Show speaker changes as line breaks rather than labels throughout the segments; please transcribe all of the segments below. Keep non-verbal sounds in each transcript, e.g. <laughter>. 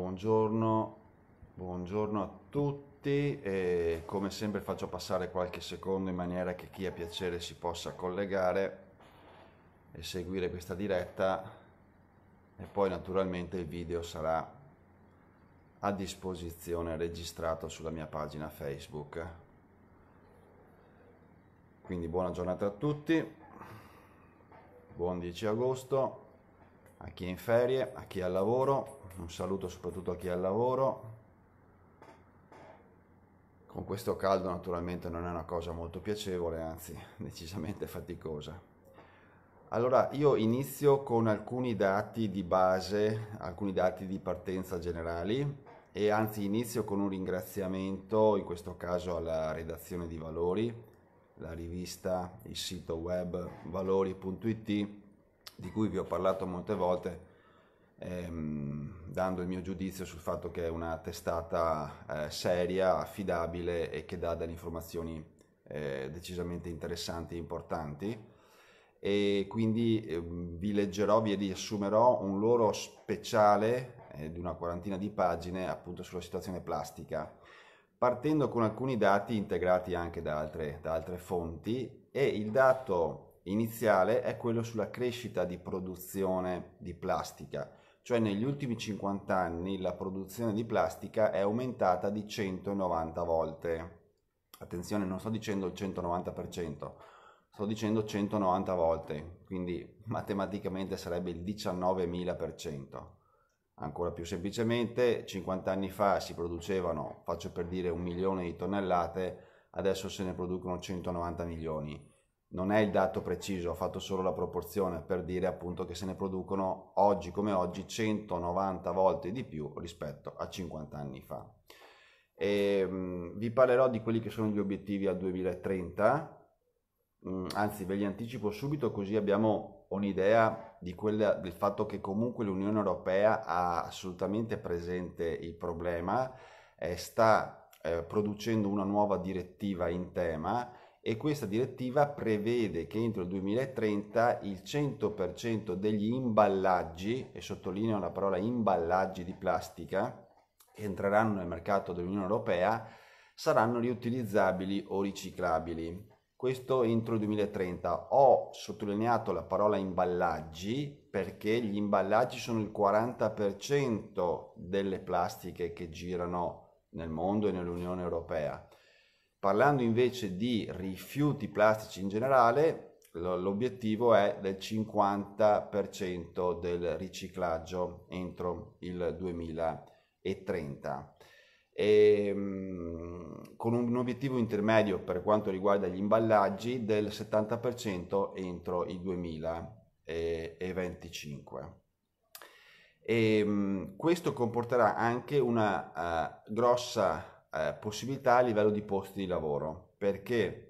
buongiorno, buongiorno a tutti e come sempre faccio passare qualche secondo in maniera che chi ha piacere si possa collegare e seguire questa diretta e poi naturalmente il video sarà a disposizione registrato sulla mia pagina Facebook. Quindi buona giornata a tutti, buon 10 agosto, a chi è in ferie, a chi è al lavoro un saluto soprattutto a chi è al lavoro. Con questo caldo naturalmente non è una cosa molto piacevole, anzi <laughs> decisamente faticosa. Allora io inizio con alcuni dati di base, alcuni dati di partenza generali e anzi inizio con un ringraziamento in questo caso alla redazione di Valori, la rivista, il sito web valori.it di cui vi ho parlato molte volte ehm, dando il mio giudizio sul fatto che è una testata eh, seria, affidabile e che dà delle informazioni eh, decisamente interessanti e importanti e quindi eh, vi leggerò, vi riassumerò un loro speciale eh, di una quarantina di pagine appunto sulla situazione plastica partendo con alcuni dati integrati anche da altre, da altre, fonti e il dato iniziale è quello sulla crescita di produzione di plastica cioè negli ultimi 50 anni la produzione di plastica è aumentata di 190 volte. Attenzione, non sto dicendo il 190%, sto dicendo 190 volte, quindi matematicamente sarebbe il 19.000%. Ancora più semplicemente, 50 anni fa si producevano, faccio per dire, un milione di tonnellate, adesso se ne producono 190 milioni non è il dato preciso, ho fatto solo la proporzione per dire appunto che se ne producono oggi come oggi 190 volte di più rispetto a 50 anni fa. E, ehm, mh, vi parlerò di quelli che sono gli obiettivi al 2030, mh, anzi ve li anticipo subito così abbiamo un'idea quella, del fatto che comunque l'Unione Europea ha assolutamente presente il problema, eh, sta eh, producendo una nuova direttiva in tema e questa direttiva prevede che entro il 2030 il 100% degli imballaggi, e sottolineo la parola imballaggi di plastica, che entreranno nel mercato dell'Unione Europea, saranno riutilizzabili o riciclabili. Questo entro il 2030. Ho sottolineato la parola imballaggi perché gli imballaggi sono il 40% delle plastiche che girano nel mondo e nell'Unione Europea Parlando invece di rifiuti plastici in generale, l'obiettivo è del 50% del riciclaggio entro il 2030. E, ehm, con un obiettivo intermedio per quanto riguarda gli imballaggi del 70% entro il 2025. E, ehm, questo comporterà anche una uh, grossa eh, possibilità a livello di posti di lavoro, perché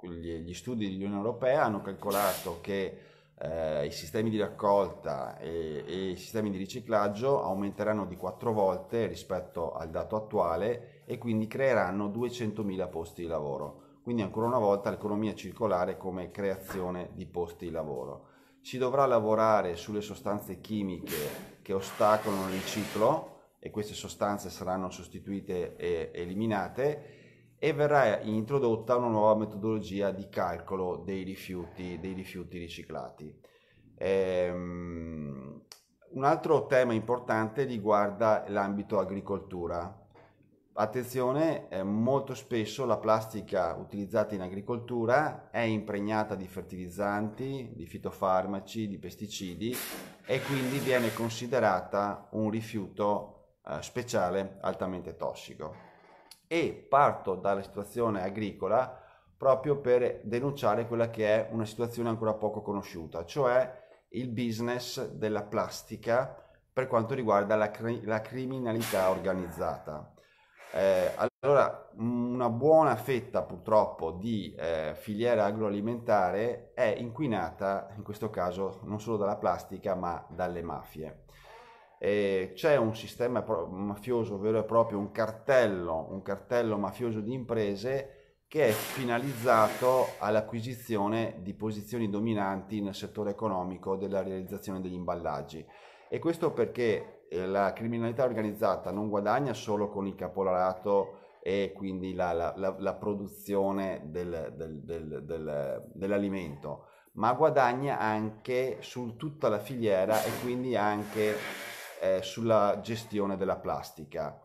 gli studi dell'Unione Europea hanno calcolato che eh, i sistemi di raccolta e, e, i sistemi di riciclaggio aumenteranno di quattro volte rispetto al dato attuale e quindi creeranno 200.000 posti di lavoro. Quindi ancora una volta l'economia circolare come creazione di posti di lavoro. Si dovrà lavorare sulle sostanze chimiche che ostacolano il ciclo e queste sostanze saranno sostituite e eliminate e verrà introdotta una nuova metodologia di calcolo dei rifiuti, dei rifiuti riciclati. Ehm, un altro tema importante riguarda l'ambito agricoltura. Attenzione, eh, molto spesso la plastica utilizzata in agricoltura è impregnata di fertilizzanti, di fitofarmaci, di pesticidi e quindi viene considerata un rifiuto eh, speciale altamente tossico. E parto dalla situazione agricola proprio per denunciare quella che è una situazione ancora poco conosciuta, cioè il business della plastica per quanto riguarda la, la criminalità organizzata. Eh, allora, una buona fetta purtroppo di eh, filiera agroalimentare è inquinata, in questo caso, non solo dalla plastica, ma dalle mafie eh, c'è un sistema mafioso vero e proprio, un cartello, un cartello mafioso di imprese che è finalizzato all'acquisizione di posizioni dominanti nel settore economico della realizzazione degli imballaggi. E questo perché eh, la criminalità organizzata non guadagna solo con il capolarato e quindi la, la, la, la produzione del, del, del, dell'alimento, ma guadagna anche su tutta la filiera e quindi anche eh, sulla gestione della plastica.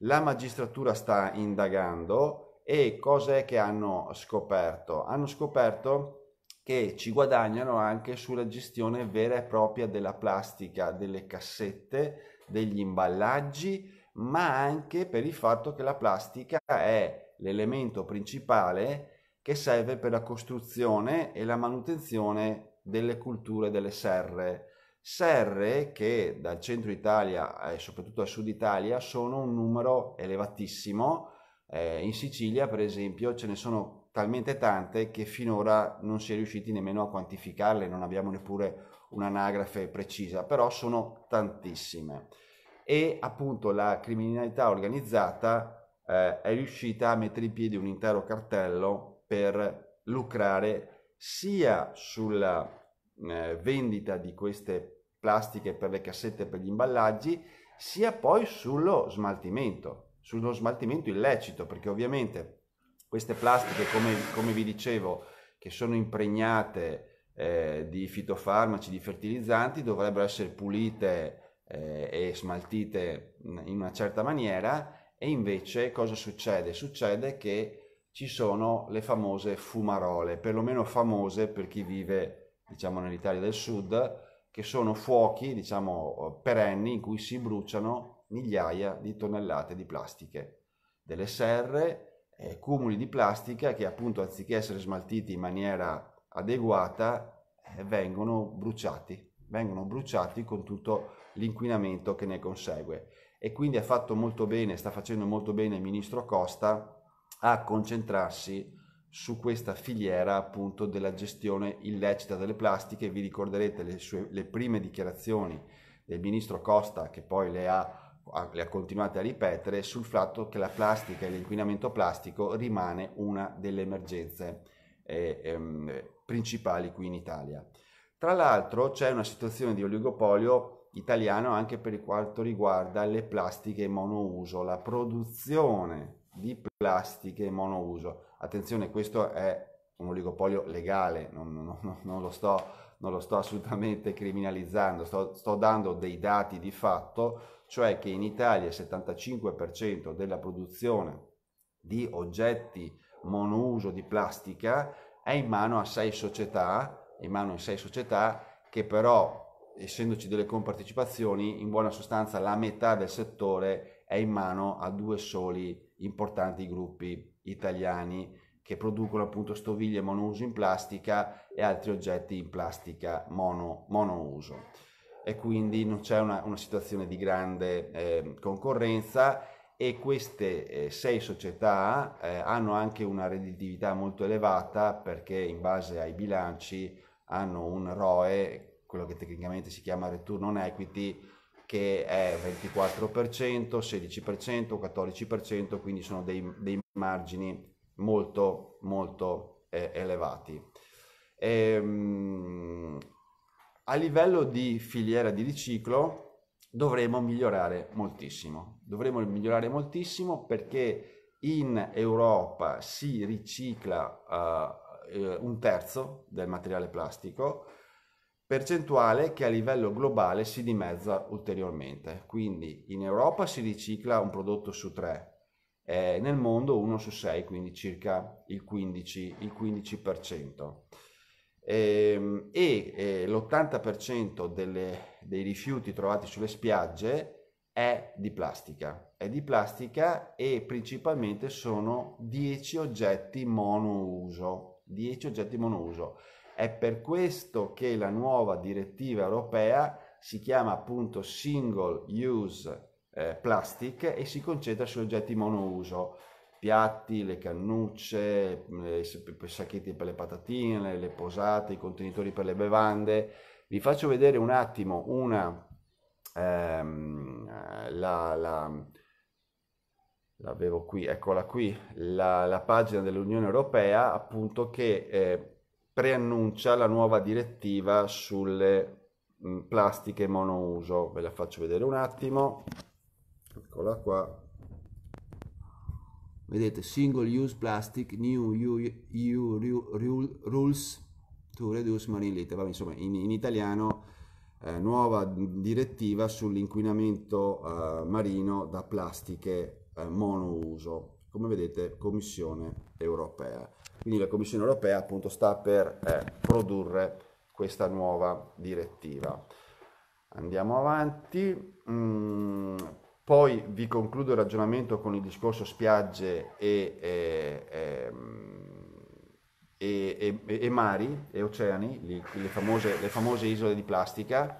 La magistratura sta indagando e cos'è che hanno scoperto? Hanno scoperto che ci guadagnano anche sulla gestione vera e propria della plastica, delle cassette, degli imballaggi, ma anche per il fatto che la plastica è l'elemento principale che serve per la costruzione e la manutenzione delle culture delle serre serre che dal centro Italia e soprattutto al sud Italia sono un numero elevatissimo. Eh, in Sicilia, per esempio, ce ne sono talmente tante che finora non si è riusciti nemmeno a quantificarle, non abbiamo neppure un'anagrafe precisa, però sono tantissime. E appunto la criminalità organizzata eh, è riuscita a mettere in piedi un intero cartello per lucrare sia sulla eh, vendita di queste plastiche per le cassette e per gli imballaggi, sia poi sullo smaltimento, sullo smaltimento illecito, perché ovviamente queste plastiche, come, come vi dicevo, che sono impregnate eh, di fitofarmaci, di fertilizzanti, dovrebbero essere pulite eh, e smaltite in una certa maniera e invece cosa succede? Succede che ci sono le famose fumarole, perlomeno famose per chi vive diciamo nell'Italia del Sud, che sono fuochi, diciamo, perenni in cui si bruciano migliaia di tonnellate di plastiche, delle serre, eh, cumuli di plastica che appunto anziché essere smaltiti in maniera adeguata eh, vengono bruciati, vengono bruciati con tutto l'inquinamento che ne consegue. E quindi ha fatto molto bene, sta facendo molto bene il ministro Costa a concentrarsi su questa filiera appunto della gestione illecita delle plastiche. Vi ricorderete le, sue, le prime dichiarazioni del ministro Costa che poi le ha, le ha continuate a ripetere sul fatto che la plastica e l'inquinamento plastico rimane una delle emergenze eh, eh, principali qui in Italia. Tra l'altro c'è una situazione di oligopolio italiano anche per quanto riguarda le plastiche monouso, la produzione di plastiche monouso. Attenzione, questo è un oligopolio legale, non, non, non, lo, sto, non lo, sto, assolutamente criminalizzando, sto, sto dando dei dati di fatto, cioè che in Italia il 75% della produzione di oggetti monouso di plastica è in mano a sei società, in mano in sei società che però essendoci delle compartecipazioni in buona sostanza la metà del settore è in mano a due soli importanti gruppi italiani che producono appunto stoviglie monouso in plastica e altri oggetti in plastica mono, monouso. E quindi non c'è una, una situazione di grande eh, concorrenza e queste eh, sei società eh, hanno anche una redditività molto elevata perché in base ai bilanci hanno un ROE, quello che tecnicamente si chiama return on equity, che è 24%, 16%, 14%, quindi sono dei, dei margini molto, molto eh, elevati. E, ehm, a livello di filiera di riciclo dovremo migliorare moltissimo, dovremo migliorare moltissimo perché in Europa si ricicla uh, un terzo del materiale plastico, percentuale che a livello globale si dimezza ulteriormente. Quindi in Europa si ricicla un prodotto su tre, eh, nel mondo uno su sei, quindi circa il 15%. Il 15%. Ehm, e, e l'80% delle, dei rifiuti trovati sulle spiagge è di plastica, è di plastica e principalmente sono 10 oggetti monouso, 10 oggetti monouso è per questo che la nuova direttiva europea si chiama appunto Single Use eh, Plastic e si concentra su oggetti monouso, piatti, le cannucce, i sacchetti per le patatine, le, le posate, i contenitori per le bevande. Vi faccio vedere un attimo una... Ehm, la, la, l'avevo qui, eccola qui, la, la pagina dell'Unione Europea appunto che eh, preannuncia la nuova direttiva sulle mh, plastiche monouso. Ve la faccio vedere un attimo. Eccola qua. Vedete, single use plastic, new EU, EU, rules to reduce marine litter. Vabbè, insomma, in, in italiano eh, nuova direttiva sull'inquinamento eh, marino da plastiche eh, monouso. Come vedete, Commissione europea. Quindi la Commissione europea appunto sta per eh, produrre questa nuova direttiva. Andiamo avanti. Mm, poi vi concludo il ragionamento con il discorso spiagge e, e, e, e mari e oceani, le, le, famose, le famose isole di plastica.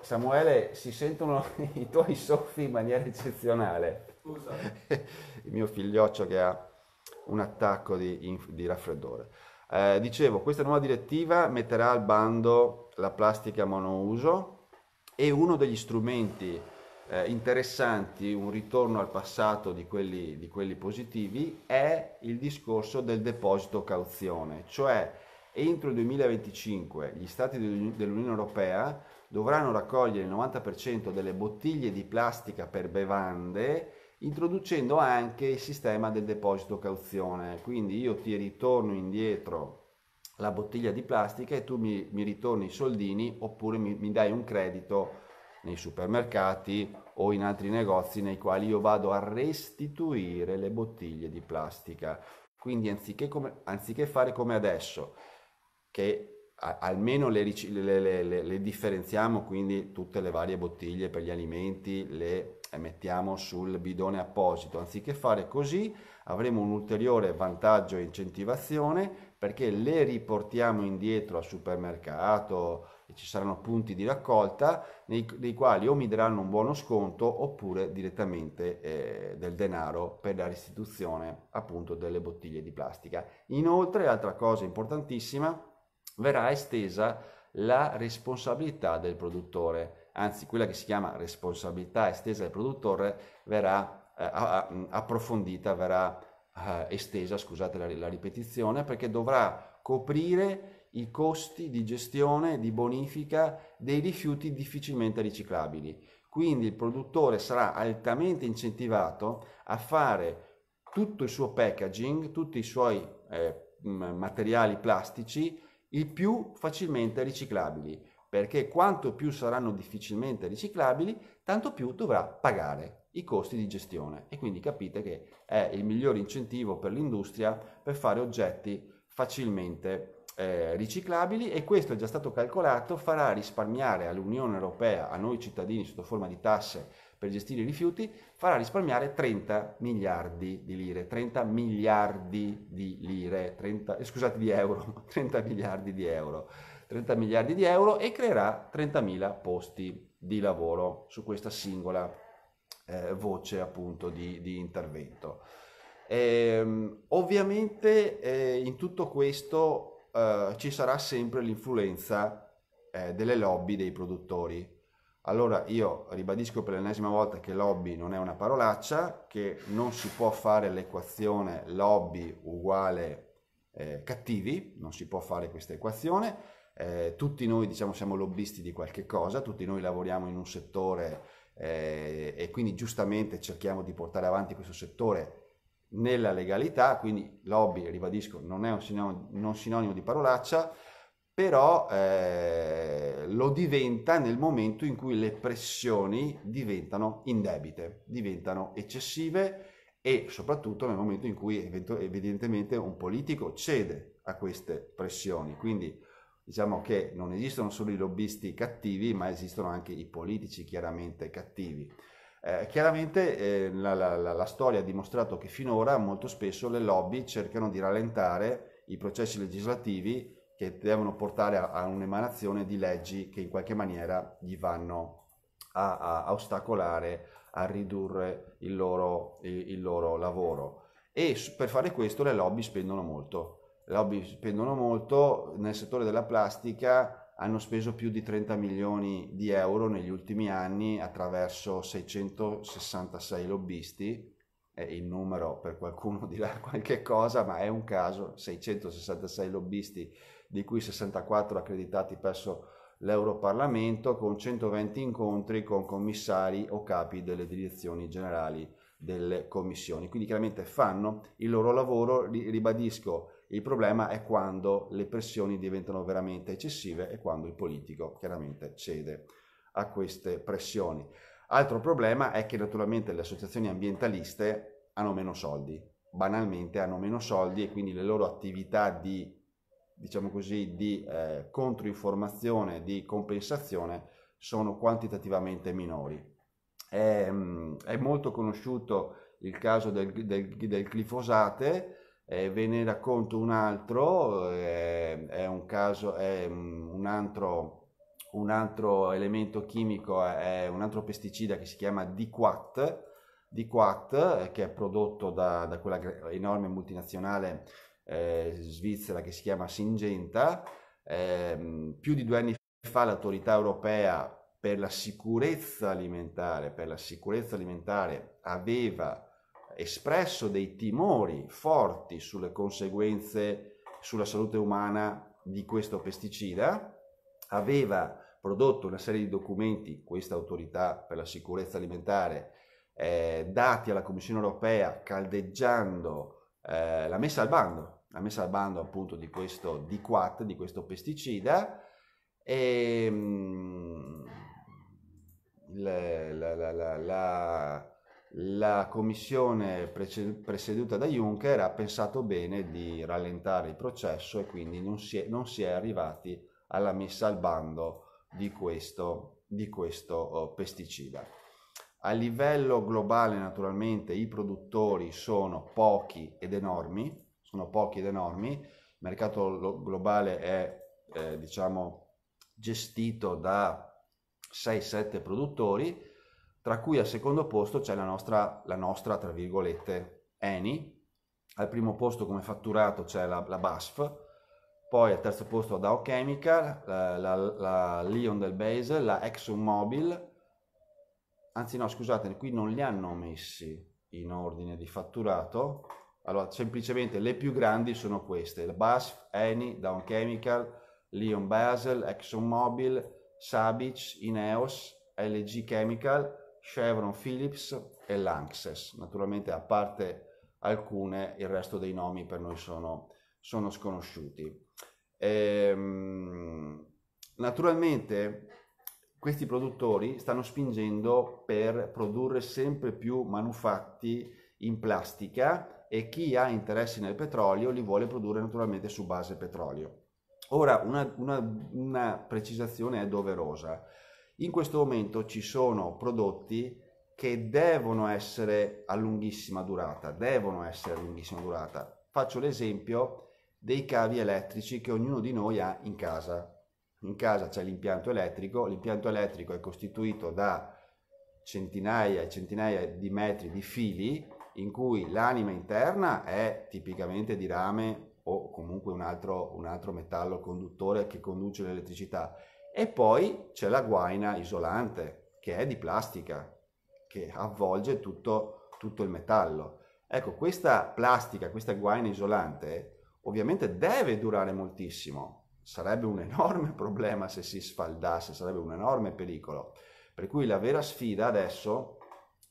Samuele, si sentono <laughs> i tuoi soffi in maniera eccezionale. Scusa. <laughs> il mio figlioccio che ha un attacco di, di raffreddore. Eh, dicevo, questa nuova direttiva metterà al bando la plastica monouso e uno degli strumenti eh, interessanti, un ritorno al passato di quelli, di quelli positivi, è il discorso del deposito cauzione, cioè entro il 2025 gli stati dell'Unione Europea dovranno raccogliere il 90% delle bottiglie di plastica per bevande introducendo anche il sistema del deposito cauzione. Quindi io ti ritorno indietro la bottiglia di plastica e tu mi, mi ritorni i soldini oppure mi, mi, dai un credito nei supermercati o in altri negozi nei quali io vado a restituire le bottiglie di plastica. Quindi anziché, come, anziché fare come adesso, che a, almeno le, le, le, le differenziamo, quindi tutte le varie bottiglie per gli alimenti, le e mettiamo sul bidone apposito. Anziché fare così avremo un ulteriore vantaggio e incentivazione perché le riportiamo indietro al supermercato e ci saranno punti di raccolta nei, nei quali o mi daranno un buono sconto oppure direttamente eh, del denaro per la restituzione appunto delle bottiglie di plastica. Inoltre, altra cosa importantissima, verrà estesa la responsabilità del produttore anzi quella che si chiama responsabilità estesa del produttore verrà eh, approfondita, verrà eh, estesa, scusate la, la ripetizione, perché dovrà coprire i costi di gestione, di bonifica dei rifiuti difficilmente riciclabili. Quindi il produttore sarà altamente incentivato a fare tutto il suo packaging, tutti i suoi eh, materiali plastici il più facilmente riciclabili perché quanto più saranno difficilmente riciclabili, tanto più dovrà pagare i costi di gestione e quindi capite che è il miglior incentivo per l'industria per fare oggetti facilmente eh, riciclabili e questo è già stato calcolato, farà risparmiare all'Unione Europea, a noi cittadini sotto forma di tasse per gestire i rifiuti, farà risparmiare 30 miliardi di lire, 30 miliardi di lire, 30, eh, scusate di euro, 30 <laughs> miliardi di euro. 30 miliardi di euro e creerà 30.000 posti di lavoro su questa singola eh, voce appunto di, di intervento. Eh, ovviamente eh, in tutto questo eh, ci sarà sempre l'influenza eh, delle lobby dei produttori. Allora io ribadisco per l'ennesima volta che lobby non è una parolaccia, che non si può fare l'equazione lobby uguale eh, cattivi, non si può fare questa equazione, eh, tutti noi diciamo, siamo lobbisti di qualche cosa, tutti noi lavoriamo in un settore eh, e quindi giustamente cerchiamo di portare avanti questo settore nella legalità, quindi lobby, ribadisco, non è un sinonimo, non sinonimo di parolaccia, però eh, lo diventa nel momento in cui le pressioni diventano indebite, diventano eccessive e soprattutto nel momento in cui evidentemente un politico cede a queste pressioni. Quindi diciamo che non esistono solo i lobbisti cattivi, ma esistono anche i politici chiaramente cattivi. Eh, chiaramente eh, la, la, la, la, storia ha dimostrato che finora molto spesso le lobby cercano di rallentare i processi legislativi che devono portare a, a un'emanazione di leggi che in qualche maniera gli vanno a, a, a ostacolare, a ridurre il loro, il, il loro lavoro. E per fare questo le lobby spendono molto lobby spendono molto, nel settore della plastica hanno speso più di 30 milioni di euro negli ultimi anni attraverso 666 lobbisti, è il numero per qualcuno dirà <laughs> qualche cosa, ma è un caso, 666 lobbisti di cui 64 accreditati presso l'Europarlamento con 120 incontri con commissari o capi delle direzioni generali delle commissioni. Quindi chiaramente fanno il loro lavoro, ribadisco, il problema è quando le pressioni diventano veramente eccessive e quando il politico chiaramente cede a queste pressioni. Altro problema è che naturalmente le associazioni ambientaliste hanno meno soldi, banalmente hanno meno soldi e quindi le loro attività di, diciamo così, di eh, controinformazione, di compensazione sono quantitativamente minori. È, mm, è molto conosciuto il caso del, del, del glifosate, eh, ve ne racconto un altro, eh, è, un caso, è mm, un altro, un altro elemento chimico, è un altro pesticida che si chiama DQAT, DQAT eh, che è prodotto da, da quella enorme multinazionale eh, svizzera che si chiama Syngenta. Ehm, più di due anni fa l'autorità europea per la sicurezza alimentare, per la sicurezza alimentare aveva espresso dei timori forti sulle conseguenze sulla salute umana di questo pesticida, aveva prodotto una serie di documenti, questa autorità per la sicurezza alimentare, eh, dati alla Commissione europea caldeggiando eh, la messa al bando, la messa al bando appunto di questo DQAT, di questo pesticida, e, ehm, mh, la, la, la, la la commissione presieduta da Juncker ha pensato bene di rallentare il processo e quindi non si è, non si è arrivati alla messa al bando di questo, di questo oh, pesticida. A livello globale naturalmente i produttori sono pochi ed enormi, sono pochi ed enormi, il mercato globale è eh, diciamo gestito da 6-7 produttori, tra cui al secondo posto c'è la nostra, la nostra tra virgolette, Eni, al primo posto come fatturato c'è la, la BASF, poi al terzo posto la Dow Chemical, la, la, la Lion del Basel, la ExxonMobil, anzi no scusate, qui non li hanno messi in ordine di fatturato, allora semplicemente le più grandi sono queste, la BASF, Eni, Dow Chemical, Lion Basel, ExxonMobil, Sabic, Ineos, LG Chemical, Chevron, Philips e Lanxess. Naturalmente a parte alcune, il resto dei nomi per noi sono, sono sconosciuti. Ehm, naturalmente questi produttori stanno spingendo per produrre sempre più manufatti in plastica e chi ha interessi nel petrolio li vuole produrre naturalmente su base petrolio. Ora una, una, una precisazione è doverosa in questo momento ci sono prodotti che devono essere a lunghissima durata, devono essere a lunghissima durata. Faccio l'esempio dei cavi elettrici che ognuno di noi ha in casa. In casa c'è l'impianto elettrico, l'impianto elettrico è costituito da centinaia e centinaia di metri di fili in cui l'anima interna è tipicamente di rame o comunque un altro, un altro metallo conduttore che conduce l'elettricità e poi c'è la guaina isolante, che è di plastica, che avvolge tutto, tutto il metallo. Ecco, questa plastica, questa guaina isolante, ovviamente deve durare moltissimo. Sarebbe un enorme <laughs> problema se si sfaldasse, sarebbe un enorme pericolo. Per cui la vera sfida adesso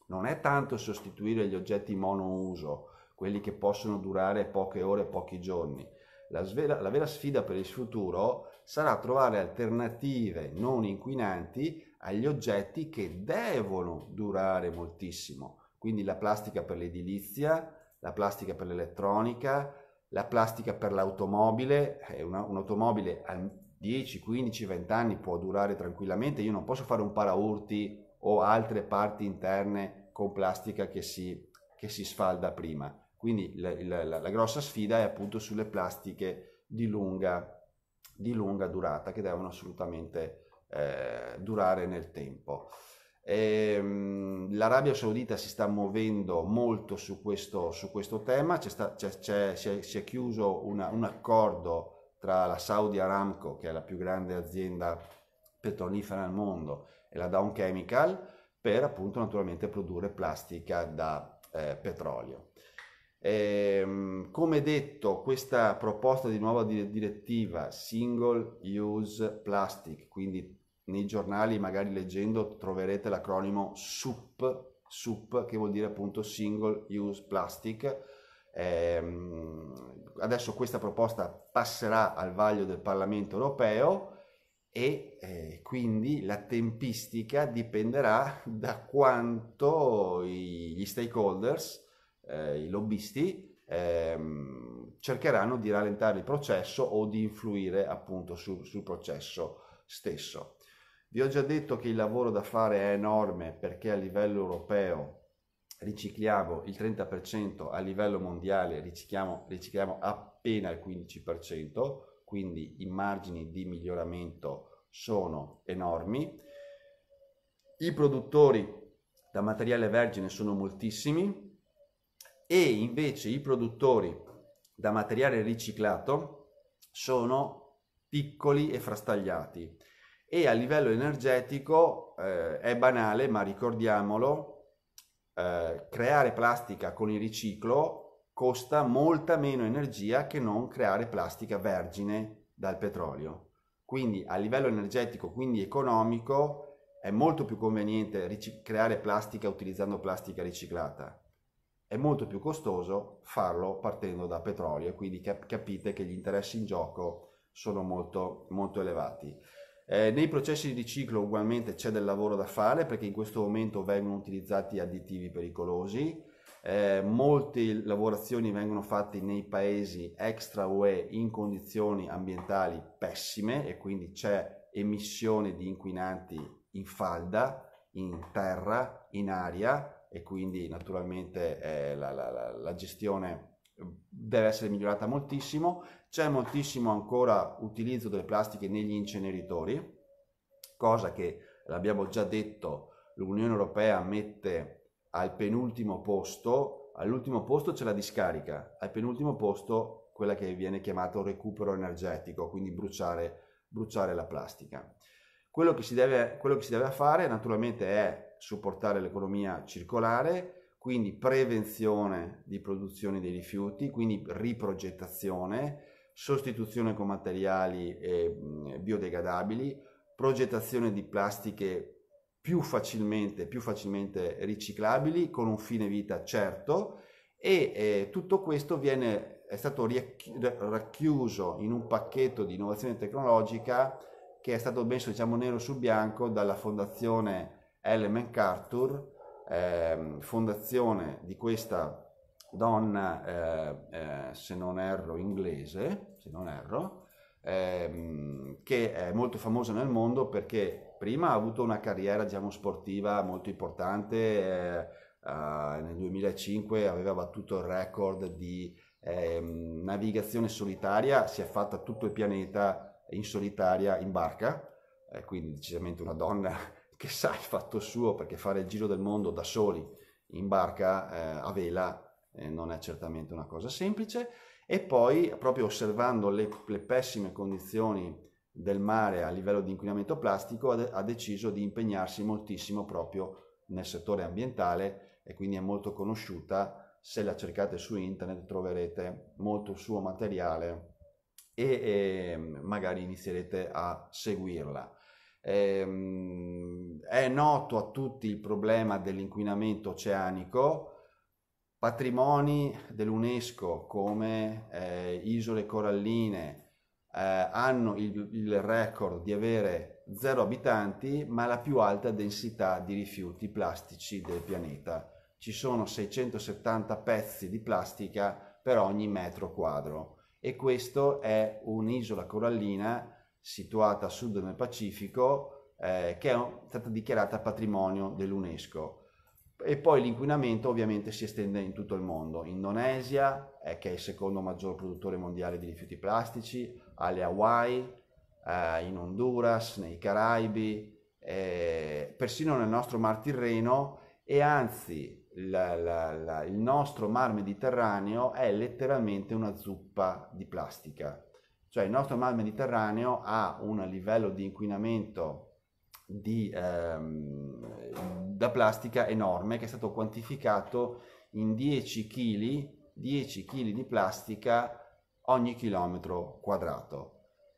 non è tanto sostituire gli oggetti monouso, quelli che possono durare poche ore, pochi giorni. La, svela, la vera sfida per il futuro sarà trovare alternative non inquinanti agli oggetti che devono durare moltissimo. Quindi la plastica per l'edilizia, la plastica per l'elettronica, la plastica per l'automobile, eh, un'automobile a 10, 15, 20 anni può durare tranquillamente, io non posso fare un paraurti o altre parti interne con plastica che si, che si sfalda prima. Quindi la, la, la grossa sfida è appunto sulle plastiche di lunga durata di lunga durata che devono assolutamente eh, durare nel tempo. E, ehm, mh, L'Arabia Saudita si sta muovendo molto su questo, su questo tema, c'è sta, c'è, c'è, si, è, si, è, chiuso una, un accordo tra la Saudi Aramco, che è la più grande azienda petrolifera al mondo, e la Down Chemical, per appunto naturalmente produrre plastica da eh, petrolio. Eh, come detto, questa proposta di nuova direttiva Single Use Plastic, quindi nei giornali magari leggendo troverete l'acronimo SUP, SUP che vuol dire appunto Single Use Plastic. Eh, adesso questa proposta passerà al vaglio del Parlamento europeo e eh, quindi la tempistica dipenderà da quanto i, gli stakeholders eh, i lobbisti ehm, cercheranno di rallentare il processo o di influire appunto su, sul processo stesso. Vi ho già detto che il lavoro da fare è enorme perché a livello europeo ricicliamo il 30%, a livello mondiale ricicliamo, ricicliamo appena il 15%, quindi i margini di miglioramento sono enormi. I produttori da materiale vergine sono moltissimi, e invece i produttori da materiale riciclato sono piccoli e frastagliati e a livello energetico eh, è banale ma ricordiamolo eh, creare plastica con il riciclo costa molta meno energia che non creare plastica vergine dal petrolio quindi a livello energetico quindi economico è molto più conveniente creare plastica utilizzando plastica riciclata è molto più costoso farlo partendo da petrolio, quindi cap- capite che gli interessi in gioco sono molto, molto elevati. Eh, nei processi di riciclo ugualmente c'è del lavoro da fare perché in questo momento vengono utilizzati additivi pericolosi, eh, molte lavorazioni vengono fatte nei paesi extra UE in condizioni ambientali pessime e quindi c'è emissione di inquinanti in falda, in terra, in aria e quindi naturalmente eh, la, la, la, gestione deve essere migliorata moltissimo. C'è moltissimo ancora utilizzo delle plastiche negli inceneritori, cosa che l'abbiamo già detto, l'Unione Europea mette al penultimo posto, all'ultimo posto c'è la discarica, al penultimo posto quella che viene chiamata recupero energetico, quindi bruciare, bruciare la plastica. Quello che, deve, quello che si deve fare naturalmente è supportare l'economia circolare, quindi prevenzione di produzione dei rifiuti, quindi riprogettazione, sostituzione con materiali eh, biodegradabili, progettazione di plastiche più facilmente, più facilmente, riciclabili con un fine vita certo e eh, tutto questo viene, è stato racchiuso in un pacchetto di innovazione tecnologica che è stato messo diciamo, nero su bianco dalla fondazione Ellen MacArthur, eh, fondazione di questa donna, eh, eh, se non erro, inglese, se non erro, ehm, che è molto famosa nel mondo perché prima ha avuto una carriera diciamo, sportiva molto importante, Uh, nel 2005 aveva battuto il record di eh, navigazione solitaria, si è fatta tutto il pianeta in solitaria in barca, eh, quindi decisamente una donna <laughs> che sa il fatto suo perché fare il giro del mondo da soli in barca eh, a vela eh, non è certamente una cosa semplice e poi proprio osservando le, le pessime condizioni del mare a livello di inquinamento plastico ha, de- ha deciso di impegnarsi moltissimo proprio nel settore ambientale e quindi è molto conosciuta. Se la cercate su internet troverete molto suo materiale e eh, magari inizierete a seguirla. Ehm, è noto a tutti il problema dell'inquinamento oceanico, patrimoni dell'UNESCO come eh, isole coralline eh, hanno il, il record di avere zero abitanti ma la più alta densità di rifiuti plastici del pianeta. Ci sono 670 pezzi di plastica per ogni metro quadro e questo è un'isola corallina situata a sud nel Pacifico eh, che è stata dichiarata patrimonio dell'UNESCO. E poi l'inquinamento ovviamente si estende in tutto il mondo. Indonesia, eh, che è il secondo maggior produttore mondiale di rifiuti plastici, alle Hawaii, eh, in Honduras, nei Caraibi, eh, persino nel nostro Mar Tirreno e anzi la, la, la, il nostro mar Mediterraneo è letteralmente una zuppa di plastica. Cioè il nostro mar Mediterraneo ha un livello di inquinamento di, ehm, da plastica enorme che è stato quantificato in 10 kg, 10 kg di plastica ogni chilometro quadrato.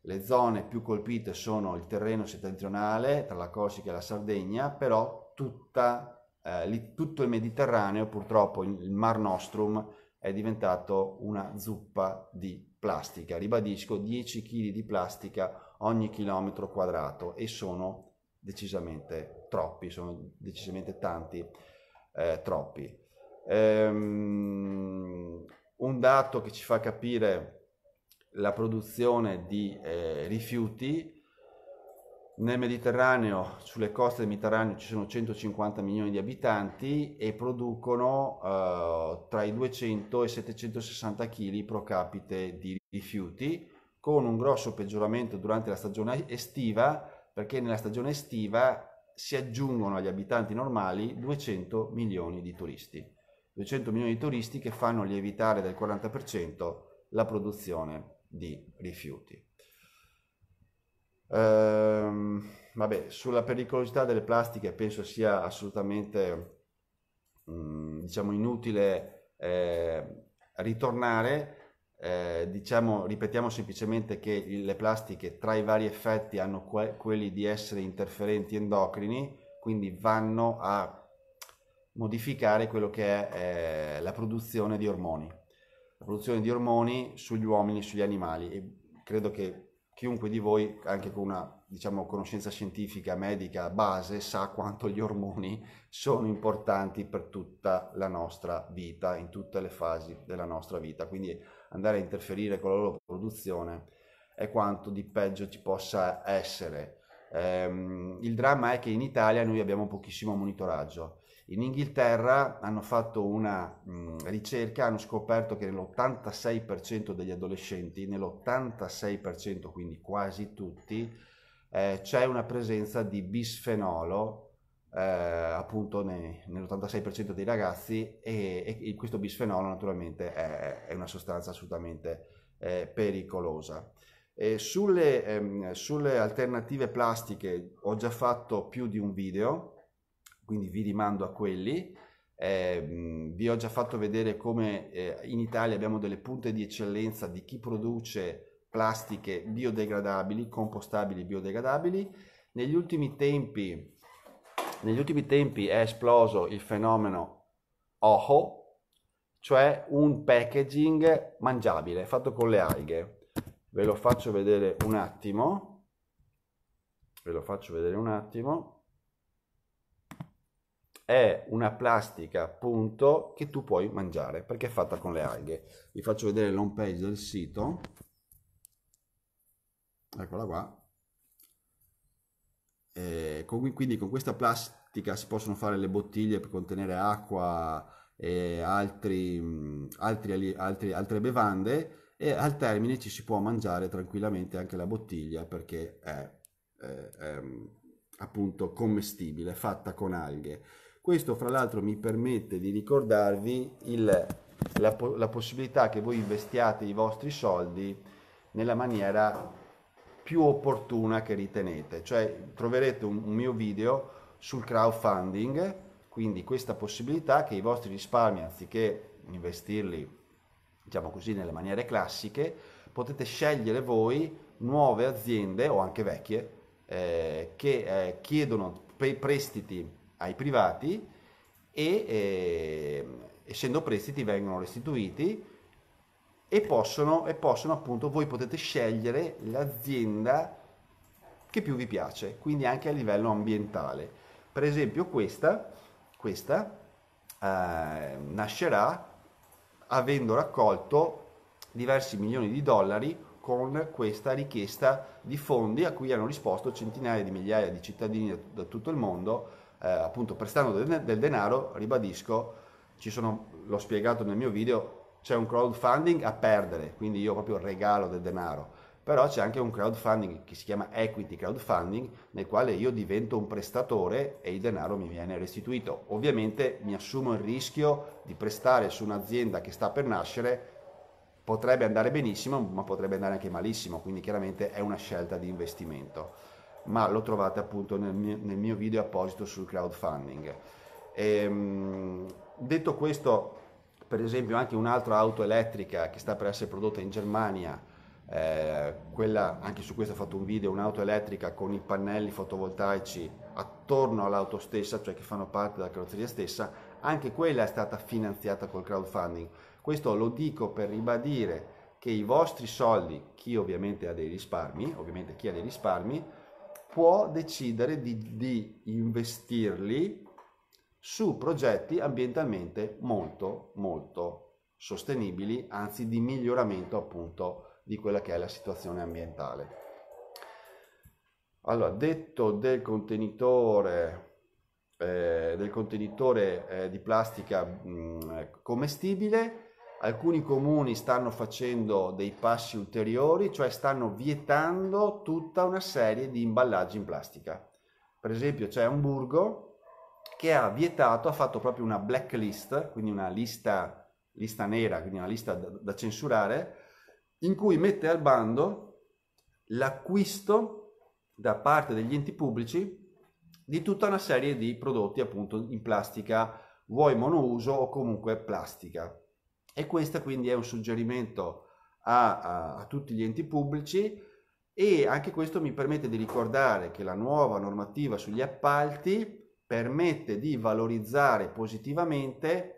Le zone più colpite sono il terreno settentrionale tra la Corsica e la Sardegna, però tutta eh, lì, tutto il Mediterraneo, purtroppo il Mar Nostrum, è diventato una zuppa di plastica. Ribadisco, 10 kg di plastica ogni chilometro quadrato e sono decisamente troppi, sono decisamente tanti, eh, troppi. Ehm, un dato che ci fa capire la produzione di eh, rifiuti nel Mediterraneo, sulle coste del Mediterraneo ci sono 150 milioni di abitanti e producono eh, tra i 200 e i 760 kg pro capite di rifiuti, con un grosso peggioramento durante la stagione estiva, perché nella stagione estiva si aggiungono agli abitanti normali 200 milioni di turisti. 200 milioni di turisti che fanno lievitare del 40% la produzione di rifiuti. Ehm, vabbè, sulla pericolosità delle plastiche penso sia assolutamente mh, mm, diciamo inutile eh, ritornare. Eh, diciamo, ripetiamo semplicemente che le plastiche tra i vari effetti hanno que- quelli di essere interferenti endocrini, quindi vanno a modificare quello che è eh, la produzione di ormoni. La produzione di ormoni sugli uomini, e sugli animali. E credo che chiunque di voi, anche con una diciamo, conoscenza scientifica, medica, base, sa quanto gli ormoni sono importanti per tutta la nostra vita, in tutte le fasi della nostra vita. Quindi andare a interferire con la loro produzione è quanto di peggio ci possa essere. Ehm, il dramma è che in Italia noi abbiamo pochissimo monitoraggio in Inghilterra hanno fatto una mh, ricerca, hanno scoperto che nell'86% degli adolescenti, nell'86% quindi quasi tutti, eh, c'è una presenza di bisfenolo eh, appunto ne, nell'86% dei ragazzi e, e, questo bisfenolo naturalmente è, è una sostanza assolutamente eh, pericolosa. Sulle, ehm, sulle alternative plastiche ho già fatto più di un video, quindi vi rimando a quelli. Eh, vi ho già fatto vedere come eh, in Italia abbiamo delle punte di eccellenza di chi produce plastiche biodegradabili, compostabili biodegradabili. Negli ultimi tempi, negli ultimi tempi è esploso il fenomeno OHO, cioè un packaging mangiabile fatto con le alghe. Ve lo faccio vedere un attimo. Ve lo faccio vedere un attimo è una plastica appunto che tu puoi mangiare perché è fatta con le alghe. Vi faccio vedere l'home page del sito. Eccola qua. E quindi con questa plastica si possono fare le bottiglie per contenere acqua e altri, altri, altri, altre bevande e al termine ci si può mangiare tranquillamente anche la bottiglia perché è, è, è appunto commestibile, fatta con alghe. Questo fra l'altro mi permette di ricordarvi il, la, la possibilità che voi investiate i vostri soldi nella maniera più opportuna che ritenete, cioè troverete un, un mio video sul crowdfunding, quindi questa possibilità che i vostri risparmi anziché investirli diciamo così nelle maniere classiche, potete scegliere voi nuove aziende o anche vecchie eh, che eh, chiedono prestiti ai privati e eh, essendo prestiti vengono restituiti e possono, e possono appunto, voi potete scegliere l'azienda che più vi piace, quindi anche a livello ambientale. Per esempio questa, questa eh, nascerà avendo raccolto diversi milioni di dollari con questa richiesta di fondi a cui hanno risposto centinaia di migliaia di cittadini da tutto il mondo eh, appunto prestando del, del denaro, ribadisco, ci sono, l'ho spiegato nel mio video, c'è un crowdfunding a perdere, quindi io proprio regalo del denaro, però c'è anche un crowdfunding che si chiama equity crowdfunding, nel quale io divento un prestatore e il denaro mi viene restituito. Ovviamente mi assumo il rischio di prestare su un'azienda che sta per nascere, potrebbe andare benissimo, ma potrebbe andare anche malissimo, quindi chiaramente è una scelta di investimento ma lo trovate appunto nel mio, nel mio video apposito sul crowdfunding. E, ehm, detto questo, per esempio anche un'altra auto elettrica che sta per essere prodotta in Germania, eh, quella, anche su questo ho fatto un video, un'auto elettrica con i pannelli fotovoltaici attorno all'auto stessa, cioè che fanno parte della carrozzeria stessa, anche quella è stata finanziata col crowdfunding. Questo lo dico per ribadire che i vostri soldi, chi ovviamente ha dei risparmi, ovviamente chi ha dei risparmi, può decidere di, di investirli su progetti ambientalmente molto molto sostenibili, anzi di miglioramento appunto di quella che è la situazione ambientale. Allora, detto del contenitore, eh, del contenitore eh, di plastica mh, mm, eh, commestibile, alcuni comuni stanno facendo dei passi ulteriori, cioè stanno vietando tutta una serie di imballaggi in plastica. Per esempio c'è Hamburgo che ha vietato, ha fatto proprio una blacklist, quindi una lista, lista nera, quindi una lista da, da censurare, in cui mette al bando l'acquisto da parte degli enti pubblici di tutta una serie di prodotti appunto in plastica, vuoi monouso o comunque plastica. E questo quindi è un suggerimento a, a, a tutti gli enti pubblici e anche questo mi permette di ricordare che la nuova normativa sugli appalti permette di valorizzare positivamente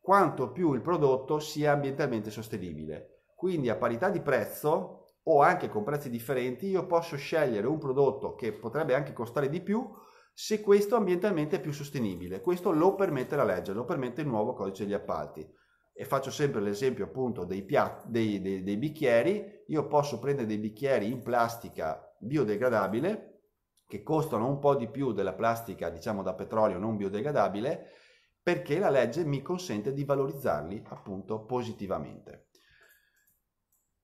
quanto più il prodotto sia ambientalmente sostenibile. Quindi a parità di prezzo o anche con prezzi differenti io posso scegliere un prodotto che potrebbe anche costare di più se questo ambientalmente è più sostenibile. Questo lo permette la legge, lo permette il nuovo codice degli appalti e faccio sempre l'esempio appunto dei, piatti, dei, dei, dei bicchieri, io posso prendere dei bicchieri in plastica biodegradabile che costano un po' di più della plastica diciamo da petrolio non biodegradabile perché la legge mi consente di valorizzarli appunto positivamente.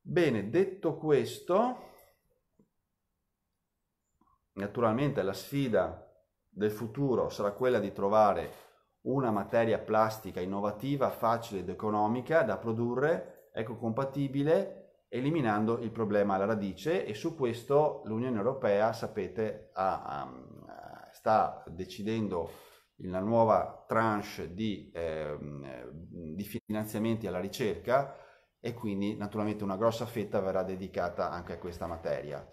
Bene, detto questo, naturalmente la sfida del futuro sarà quella di trovare una materia plastica innovativa, facile ed economica da produrre, ecocompatibile, eliminando il problema alla radice e su questo l'Unione Europea, sapete, ha, ha, um, sta decidendo la nuova tranche di, eh, di finanziamenti alla ricerca e quindi naturalmente una grossa fetta verrà dedicata anche a questa materia.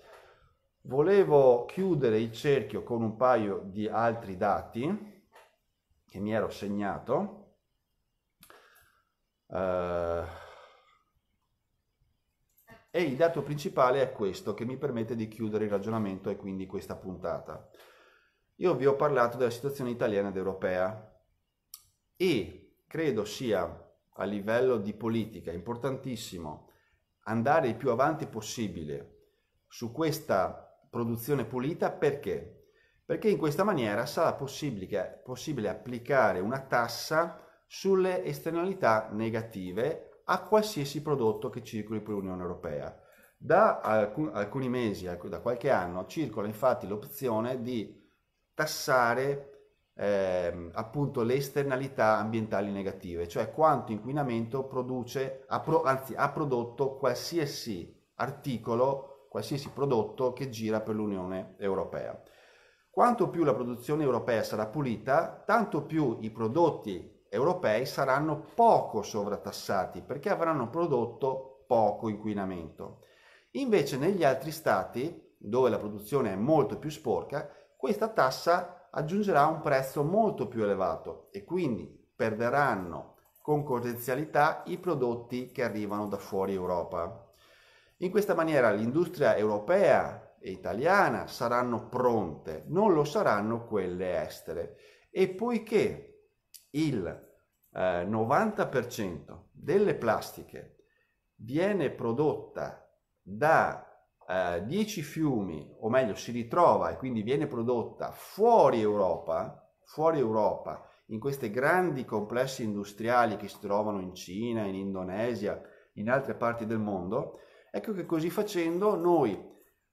Volevo chiudere il cerchio con un paio di altri dati che mi ero segnato. Uh, e il dato principale è questo che mi permette di chiudere il ragionamento e quindi questa puntata. Io vi ho parlato della situazione italiana ed europea e credo sia a livello di politica importantissimo andare il più avanti possibile su questa produzione pulita perché perché in questa maniera sarà possibile, possibile applicare una tassa sulle esternalità negative a qualsiasi prodotto che circoli per l'Unione Europea. Da alcuni mesi, da qualche anno, circola infatti l'opzione di tassare eh, appunto le esternalità ambientali negative, cioè quanto inquinamento produce, ha, pro, anzi, ha prodotto qualsiasi articolo, qualsiasi prodotto che gira per l'Unione Europea. Quanto più la produzione europea sarà pulita, tanto più i prodotti europei saranno poco sovrattassati perché avranno prodotto poco inquinamento. Invece negli altri stati, dove la produzione è molto più sporca, questa tassa aggiungerà un prezzo molto più elevato e quindi perderanno concorrenzialità i prodotti che arrivano da fuori Europa. In questa maniera l'industria europea italiana saranno pronte, non lo saranno quelle estere. E poiché il eh, 90% delle plastiche viene prodotta da 10 eh, fiumi, o meglio si ritrova e quindi viene prodotta fuori Europa, fuori Europa, in questi grandi complessi industriali che si trovano in Cina, in Indonesia, in altre parti del mondo, ecco che così facendo noi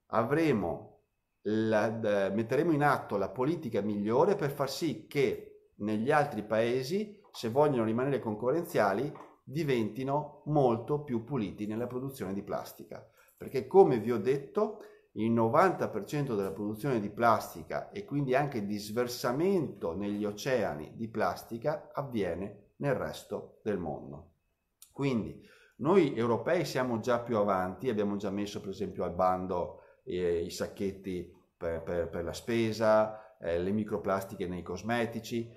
avremo la, metteremo in atto la politica migliore per far sì che negli altri paesi, se vogliono rimanere concorrenziali, diventino molto più puliti nella produzione di plastica. Perché come vi ho detto, il 90% della produzione di plastica e quindi anche di sversamento negli oceani di plastica avviene nel resto del mondo. Quindi noi europei siamo già più avanti, abbiamo già messo per esempio al bando eh, i sacchetti per, per, per la spesa, eh, le microplastiche nei cosmetici.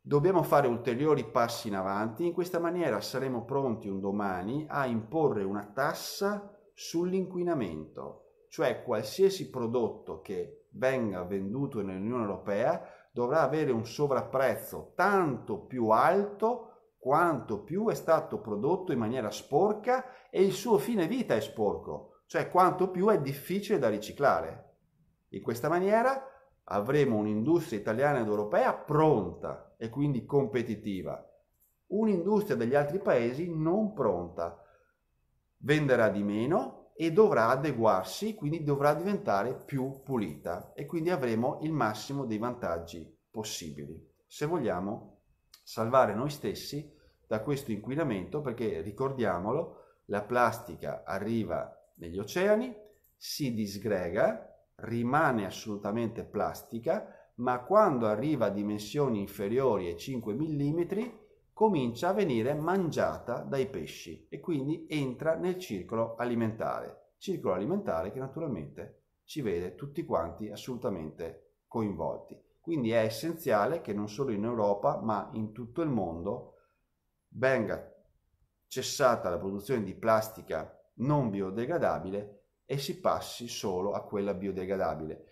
Dobbiamo fare ulteriori passi in avanti, in questa maniera saremo pronti un domani a imporre una tassa sull'inquinamento, cioè qualsiasi prodotto che venga venduto nell'Unione Europea dovrà avere un sovrapprezzo tanto più alto quanto più è stato prodotto in maniera sporca e il suo fine vita è sporco cioè quanto più è difficile da riciclare. In questa maniera avremo un'industria italiana ed europea pronta e quindi competitiva, un'industria degli altri paesi non pronta, venderà di meno e dovrà adeguarsi, quindi dovrà diventare più pulita e quindi avremo il massimo dei vantaggi possibili se vogliamo salvare noi stessi da questo inquinamento perché ricordiamolo la plastica arriva negli oceani, si disgrega, rimane assolutamente plastica, ma quando arriva a dimensioni inferiori ai 5 mm comincia a venire mangiata dai pesci e quindi entra nel circolo alimentare, circolo alimentare che naturalmente ci vede tutti quanti assolutamente coinvolti. Quindi è essenziale che non solo in Europa ma in tutto il mondo venga cessata la produzione di plastica non biodegradabile e si passi solo a quella biodegradabile.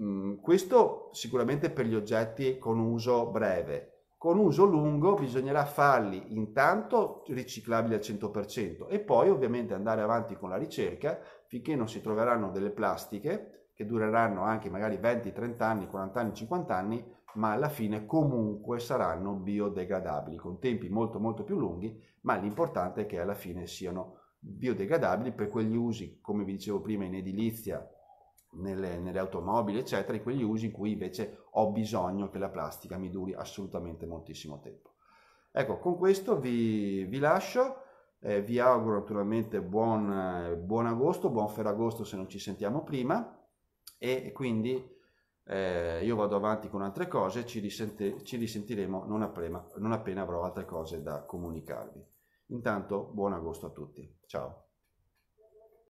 Mm, questo sicuramente per gli oggetti con uso breve. Con uso lungo bisognerà farli intanto riciclabili al 100% e poi ovviamente andare avanti con la ricerca finché non si troveranno delle plastiche che dureranno anche magari 20, 30 anni, 40 anni, 50 anni, ma alla fine comunque saranno biodegradabili con tempi molto molto più lunghi, ma l'importante è che alla fine siano biodegradabili per quegli usi, come vi dicevo prima, in edilizia, nelle, nelle automobili, eccetera, in quegli usi in cui invece ho bisogno che la plastica mi duri assolutamente moltissimo tempo. Ecco, con questo vi, vi lascio, eh, vi auguro naturalmente buon, eh, buon, agosto, buon ferragosto se non ci sentiamo prima e quindi eh, io vado avanti con altre cose, ci, risente, ci risentiremo non appena, non appena avrò altre cose da comunicarvi. Intanto buon agosto a tutti. Ciao.